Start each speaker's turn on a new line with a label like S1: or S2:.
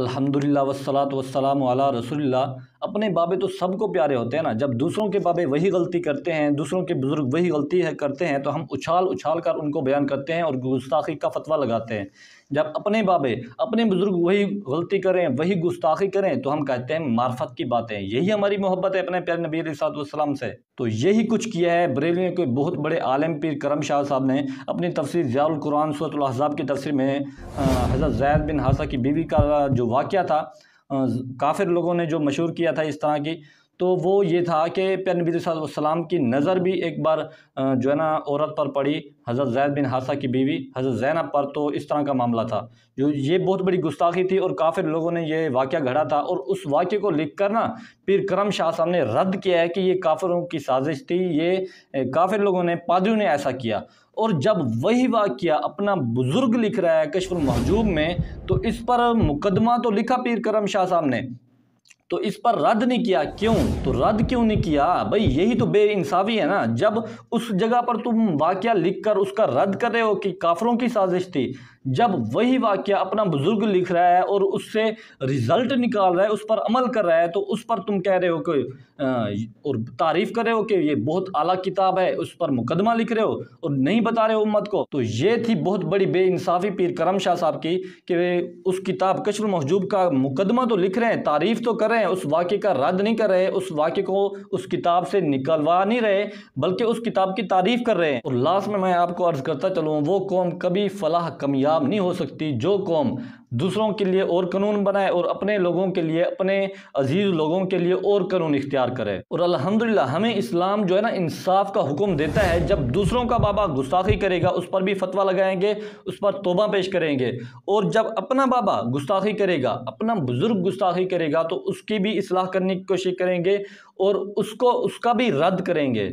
S1: अल्हम्दुलिल्लाह वसलात वसलाम अला रसूलिल्लाह अपने बाबे तो सबको प्यारे होते हैं ना जब दूसरों के बाबे वही गलती करते हैं दूसरों के बुज़ुर्ग वही गलती है करते हैं तो हम उछाल उछाल कर उनको बयान करते हैं और गुस्ताखी का फतवा लगाते हैं जब अपने बाबे अपने बुज़ुर्ग वही गलती करें वही गुस्ताखी करें तो हम कहते हैं मार्फत की बातें यही हमारी मोहब्बत है अपने प्यारे नबी सातम से तो यही कुछ किया है बरेली के बहुत बड़े आलम पीर करम शाह साहब ने अपनी तफसीर ज़ियाल कुरान सूरत की तफसर में हज़रत जैद बिन हासा की बीवी का जो जो वाक़ था काफिर लोगों ने जो मशहूर किया था इस तरह की तो वो ये था कि प्यार नबी सलाम की नज़र भी एक बार जो है ना औरत पर पड़ी हज़रत जैद बिन हासा की बीवी हज़रत जैनब पर तो इस तरह का मामला था जो ये बहुत बड़ी गुस्ताखी थी और काफ़ी लोगों ने ये वाक़ घड़ा था और उस वाक़े को लिख कर ना पीर करम शाह साहब ने रद्द किया है कि ये काफिरों की साजिश थी ये काफिर लोगों ने पादरी ने ऐसा किया और जब वही वाक्य अपना बुज़ुर्ग लिख रहा है कशफ महजूब में तो इस पर मुकदमा तो लिखा पीर करम शाह साहब ने तो इस पर रद्द नहीं किया क्यों तो रद्द क्यों नहीं किया भाई यही तो बेइंसाफ़ी है ना जब उस जगह पर तुम वाक्य लिख कर उसका रद्द कर रहे हो कि काफरों की साजिश थी जब वही वाक्य अपना बुज़ुर्ग लिख रहा है और उससे रिज़ल्ट निकाल रहा है उस पर अमल कर रहा है तो उस पर तुम कह रहे हो कि और तारीफ़ कर रहे हो कि ये बहुत आला किताब है उस पर मुकदमा लिख रहे हो और नहीं बता रहे हो उम्मत को तो ये थी बहुत बड़ी बेानसाफी पीर करम शाह साहब की कि वे उस किताब कशफ महजूब का मुकदमा तो लिख रहे हैं तारीफ़ तो कर रहे हैं उस वाक्य का रद्द नहीं कर रहे उस वाक्य को उस किताब से निकलवा नहीं रहे बल्कि उस किताब की तारीफ़ कर रहे हैं और लास्ट में मैं आपको अर्ज़ करता चलूँ वो कौम कभी फलाह कमिया कामयाब नहीं हो सकती जो कौम दूसरों के लिए और कानून बनाए और अपने लोगों के लिए अपने अजीज़ लोगों के लिए और कानून इख्तियार करे और अल्हम्दुलिल्लाह हमें इस्लाम जो है ना इंसाफ का हुक्म देता है जब दूसरों का बाबा गुस्ताखी करेगा उस पर भी फतवा लगाएंगे उस पर तोबा पेश करेंगे और जब अपना बाबा गुस्ताखी करेगा अपना बुज़ुर्ग गुस्ताखी करेगा तो उसकी भी इसलाह करने की कोशिश करेंगे और उसको उसका भी रद्द करेंगे